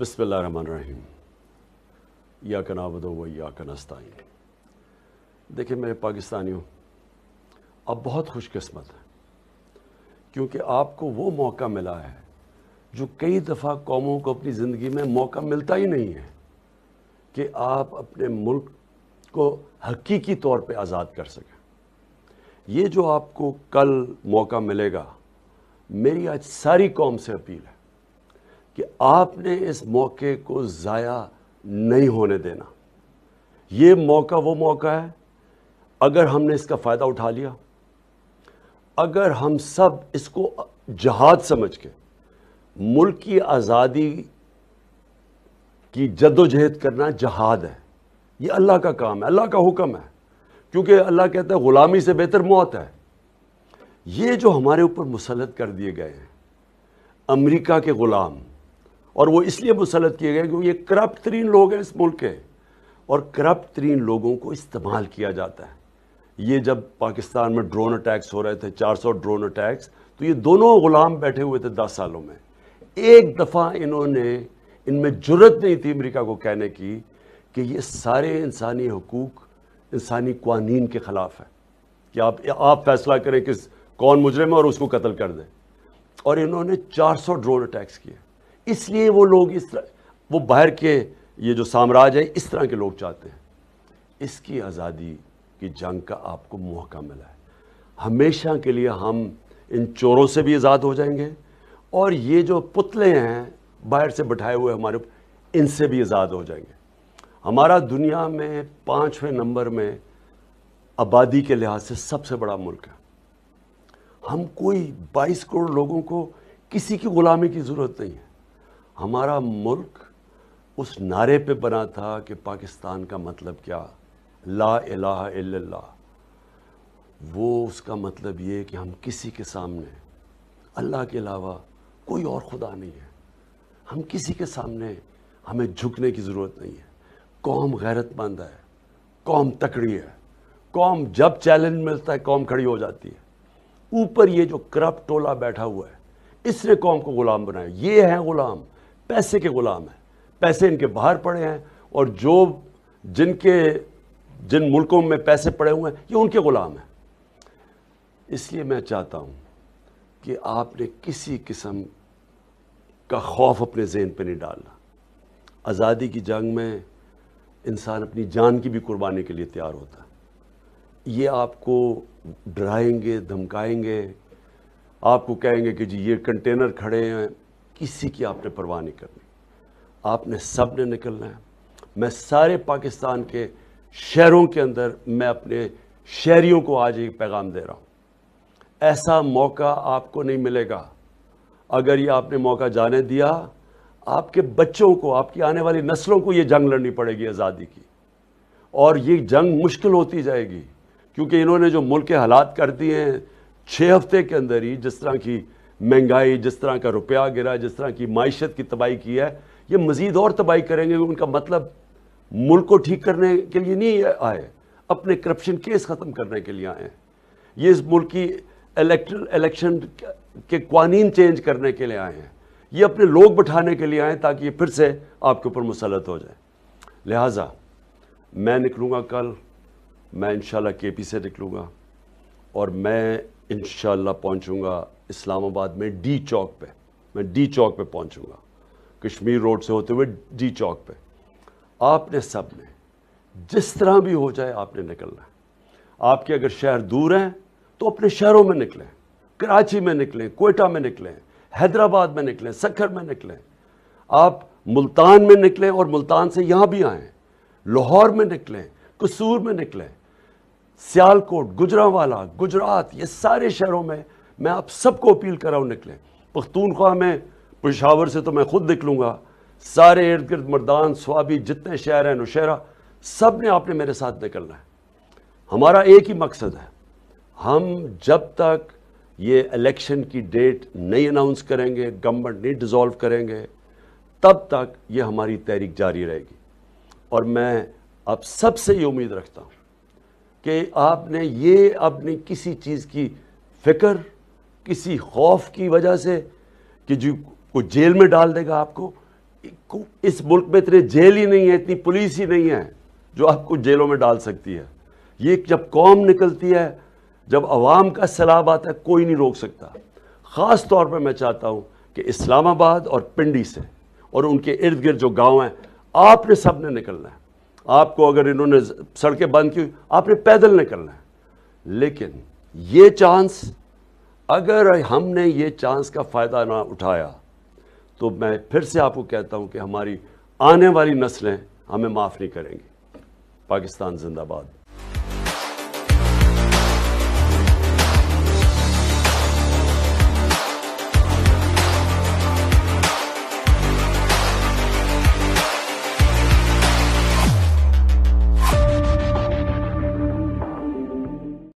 बसमीम या का नावदो व या का नस्ताइन देखिए मैं पाकिस्तानी हूँ अब बहुत खुशकस्मत है क्योंकि आपको वो मौका मिला है जो कई दफ़ा कौमों को अपनी ज़िंदगी में मौका मिलता ही नहीं है कि आप अपने मुल्क को हकीकी तौर पे आज़ाद कर सकें ये जो आपको कल मौका मिलेगा मेरी आज सारी कौम से अपील है कि आपने इस मौके को ज़ाया नहीं होने देना ये मौका वो मौका है अगर हमने इसका फ़ायदा उठा लिया अगर हम सब इसको जहाज समझ के मुल्क की आज़ादी की जद्दोजहद करना जहाद है ये अल्लाह का काम है अल्लाह का हुक्म है क्योंकि अल्लाह कहता है ग़ुलामी से बेहतर मौत है ये जो हमारे ऊपर मुसलत कर दिए गए हैं अमेरिका के ग़ुलाम और वो इसलिए मुसलत किए गए क्योंकि ये करप्ट तरीन लोग हैं इस मुल्क के और करप्ट तरीन लोगों को इस्तेमाल किया जाता है ये जब पाकिस्तान में ड्रोन अटैक्स हो रहे थे 400 ड्रोन अटैक्स तो ये दोनों गुलाम बैठे हुए थे दस सालों में एक दफ़ा इन्होंने इनमें जरूरत नहीं थी अमरीका को कहने की कि ये सारे इंसानी हकूक इंसानी कवानीन के ख़िलाफ़ है कि आप आप फैसला करें किस कौन मुजरम है और उसको कत्ल कर दें और इन्होंने 400 ड्रोन अटैक्स किए इसलिए वो लोग इस तरह वो बाहर के ये जो साम्राज्य है इस तरह के लोग चाहते हैं इसकी आज़ादी की जंग का आपको मौका मिला है हमेशा के लिए हम इन चोरों से भी आज़ाद हो जाएंगे और ये जो पुतले हैं बाहर से बैठाए हुए हमारे इनसे भी आज़ाद हो जाएंगे हमारा दुनिया में पाँचवें नंबर में आबादी के लिहाज से सबसे बड़ा मुल्क है हम कोई 22 करोड़ लोगों को किसी की ग़ुलामी की ज़रूरत नहीं है हमारा मुल्क उस नारे पे बना था कि पाकिस्तान का मतलब क्या ला इलाहा इल्लल्लाह वो उसका मतलब ये कि हम किसी के सामने अल्लाह के अलावा कोई और खुदा नहीं है हम किसी के सामने हमें झुकने की ज़रूरत नहीं है कौम गैरतमंद है कौम तकड़ी है कौम जब चैलेंज मिलता है कौम खड़ी हो जाती है ऊपर ये जो करप्ट टोला बैठा हुआ है इसने कौम को ग़ुलाम बनाया ये है ग़ुलाम पैसे के ग़ुलाम हैं पैसे इनके बाहर पड़े हैं और जो जिनके जिन मुल्कों में पैसे पड़े हुए हैं ये उनके ग़ुलाम हैं इसलिए मैं चाहता हूँ कि आपने किसी किस्म का खौफ अपने जहन पर नहीं डालना आज़ादी की जंग में इंसान अपनी जान की भी कुर्बानी के लिए तैयार होता है ये आपको डराएंगे धमकाएंगे आपको कहेंगे कि जी ये कंटेनर खड़े हैं किसी की आपने परवाह नहीं करनी आपने सब ने निकलना है मैं सारे पाकिस्तान के शहरों के अंदर मैं अपने शहरीों को आज एक पैगाम दे रहा हूँ ऐसा मौका आपको नहीं मिलेगा अगर ये आपने मौका जाने दिया आपके बच्चों को आपकी आने वाली नस्लों को ये जंग लड़नी पड़ेगी आज़ादी की और ये जंग मुश्किल होती जाएगी क्योंकि इन्होंने जो मुल्क के हालात कर दिए हैं छः हफ्ते के अंदर ही जिस तरह की महंगाई जिस तरह का रुपया गिरा जिस तरह की मीशत की तबाही की है ये मज़ीद और तबाही करेंगे उनका मतलब मुल्क को ठीक करने के लिए नहीं आए अपने करप्शन केस ख़त्म करने के लिए आए हैं ये इस मुल्क की इलेक्शन के कवानीन चेंज करने के लिए आए हैं ये अपने लोग बैठाने के लिए आए ताकि ये फिर से आपके ऊपर मुसलत हो जाए लिहाजा मैं निकलूँगा कल मैं इन के पी से निकलूँगा और मैं इन पहुँचूँगा इस्लामाबाद में डी चौक पे मैं डी चौक पे पहुँचूँगा कश्मीर रोड से होते हुए डी चौक पे आपने सब ने जिस तरह भी हो जाए आपने निकलना है आपके अगर शहर दूर हैं तो अपने शहरों में निकलें कराची में निकलें कोयटा में निकलें हैदराबाद में निकलें सखर में निकलें आप मुल्तान में निकलें और मुल्तान से यहाँ भी आएँ लाहौर में निकलें कसूर में निकलें सियालकोट गुजरावाला गुजरात ये सारे शहरों में मैं आप सबको अपील कर रहा हूँ निकले पख्तूनख्वा में पेशावर से तो मैं खुद निकलूंगा सारे इर्द गिर्द मर्दान स्वाबी जितने शहर हैं नौशहरा सब ने आपने मेरे साथ निकलना है हमारा एक ही मकसद है हम जब तक ये इलेक्शन की डेट नहीं अनाउंस करेंगे गवर्नमेंट नहीं डिज़ोल्व करेंगे तब तक ये हमारी तहरीक जारी रहेगी और मैं अब सबसे ये उम्मीद रखता हूँ कि आपने ये अपनी किसी चीज़ की फिक्र किसी खौफ की वजह से कि जी को जेल में डाल देगा आपको इस मुल्क में इतने जेल ही नहीं है इतनी पुलिस ही नहीं है जो आपको जेलों में डाल सकती है ये जब कौम निकलती है जब आवाम का सैलाब आता है कोई नहीं रोक सकता ख़ास तौर पर मैं चाहता हूँ कि इस्लामाबाद और पिंडी से और उनके इर्द गिर्द जो गाँव हैं आपने सब ने निकलना है आपको अगर इन्होंने सड़कें बंद की आपने पैदल निकलना है लेकिन ये चांस अगर हमने ये चांस का फ़ायदा ना उठाया तो मैं फिर से आपको कहता हूँ कि हमारी आने वाली नस्लें हमें माफ़ नहीं करेंगी पाकिस्तान जिंदाबाद